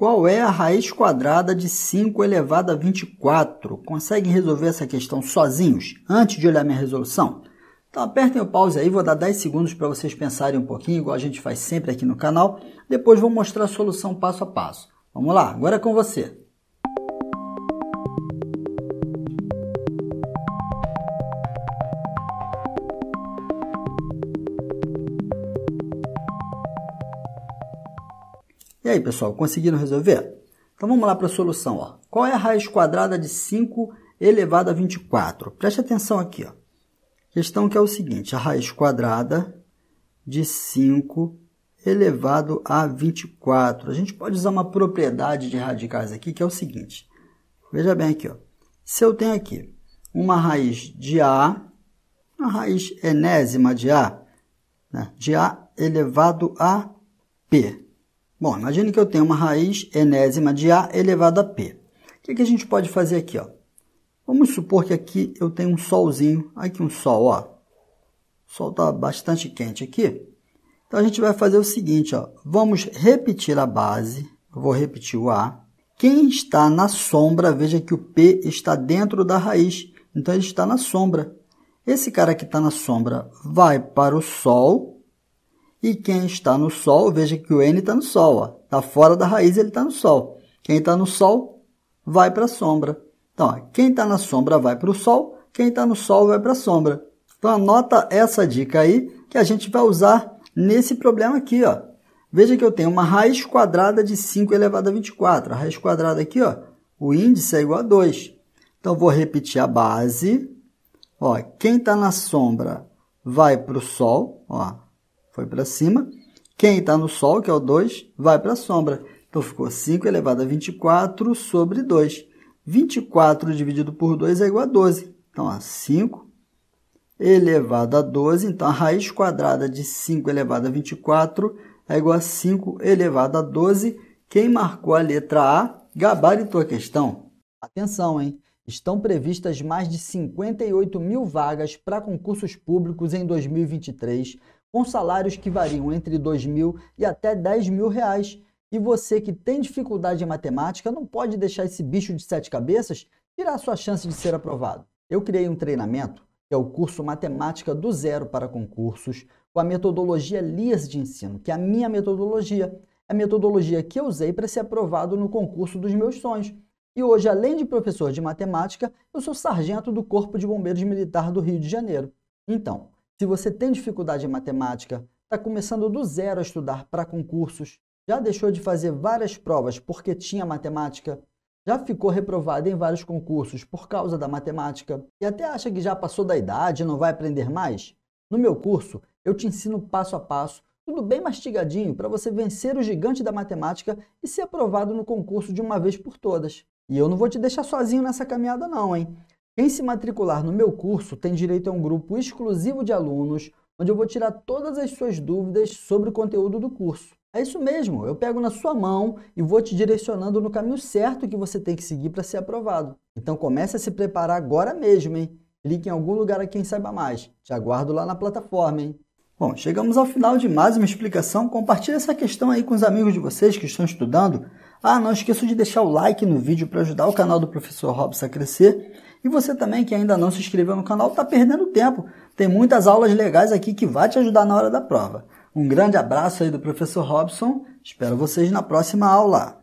Qual é a raiz quadrada de 5 elevado a 24? Conseguem resolver essa questão sozinhos, antes de olhar minha resolução? Então apertem o pause aí, vou dar 10 segundos para vocês pensarem um pouquinho, igual a gente faz sempre aqui no canal. Depois vou mostrar a solução passo a passo. Vamos lá, agora é com você. E aí, pessoal, conseguiram resolver? Então vamos lá para a solução. Ó. Qual é a raiz quadrada de 5 elevado a 24? Preste atenção aqui. Ó. Questão que é o seguinte, a raiz quadrada de 5 elevado a 24. A gente pode usar uma propriedade de radicais aqui, que é o seguinte. Veja bem aqui. Ó. Se eu tenho aqui uma raiz de A, uma raiz enésima de A, né, de A elevado a P. Bom, imagine que eu tenho uma raiz enésima de A elevado a P. O que, que a gente pode fazer aqui? Ó? Vamos supor que aqui eu tenho um solzinho, aqui um sol, ó. O sol está bastante quente aqui. Então a gente vai fazer o seguinte, ó. Vamos repetir a base, eu vou repetir o A. Quem está na sombra, veja que o P está dentro da raiz, então ele está na sombra. Esse cara que está na sombra vai para o Sol e quem está no Sol, veja que o N está no Sol, está fora da raiz, ele está no Sol. Quem está no Sol vai para a sombra. Então, ó, quem está na sombra vai para o Sol, quem está no Sol vai para a sombra. Então, anota essa dica aí que a gente vai usar nesse problema aqui. Ó. Veja que eu tenho uma raiz quadrada de 5 elevado a 24. A raiz quadrada aqui, ó, o índice é igual a 2. Então, vou repetir a base. Ó, quem está na sombra vai para o Sol. Ó, foi para cima. Quem está no Sol, que é o 2, vai para a sombra. Então ficou 5 elevado a 24 sobre 2. 24 dividido por 2 é igual a 12. Então, 5 elevado a 12. Então, a raiz quadrada de 5 elevado a 24 é igual a 5 elevado a 12. Quem marcou a letra A gabaritou a questão. Atenção, hein? estão previstas mais de 58 mil vagas para concursos públicos em 2023, com salários que variam entre 2 mil e até 10 mil reais. E você que tem dificuldade em matemática não pode deixar esse bicho de sete cabeças tirar sua chance de ser aprovado. Eu criei um treinamento, que é o curso Matemática do Zero para Concursos, com a metodologia LIAS de ensino, que é a minha metodologia. É a metodologia que eu usei para ser aprovado no concurso dos meus sonhos. E hoje, além de professor de matemática, eu sou sargento do Corpo de Bombeiros Militar do Rio de Janeiro. Então, se você tem dificuldade em matemática, está começando do zero a estudar para concursos, já deixou de fazer várias provas porque tinha matemática, já ficou reprovado em vários concursos por causa da matemática e até acha que já passou da idade e não vai aprender mais? No meu curso, eu te ensino passo a passo tudo bem mastigadinho para você vencer o gigante da matemática e ser aprovado no concurso de uma vez por todas. E eu não vou te deixar sozinho nessa caminhada não, hein? Quem se matricular no meu curso tem direito a um grupo exclusivo de alunos, onde eu vou tirar todas as suas dúvidas sobre o conteúdo do curso. É isso mesmo, eu pego na sua mão e vou te direcionando no caminho certo que você tem que seguir para ser aprovado. Então comece a se preparar agora mesmo, hein? Clique em algum lugar a quem saiba mais. Te aguardo lá na plataforma, hein? Bom, chegamos ao final de mais uma explicação. Compartilhe essa questão aí com os amigos de vocês que estão estudando. Ah, não esqueça de deixar o like no vídeo para ajudar o canal do professor Robson a crescer. E você também que ainda não se inscreveu no canal está perdendo tempo. Tem muitas aulas legais aqui que vai te ajudar na hora da prova. Um grande abraço aí do professor Robson. Espero vocês na próxima aula.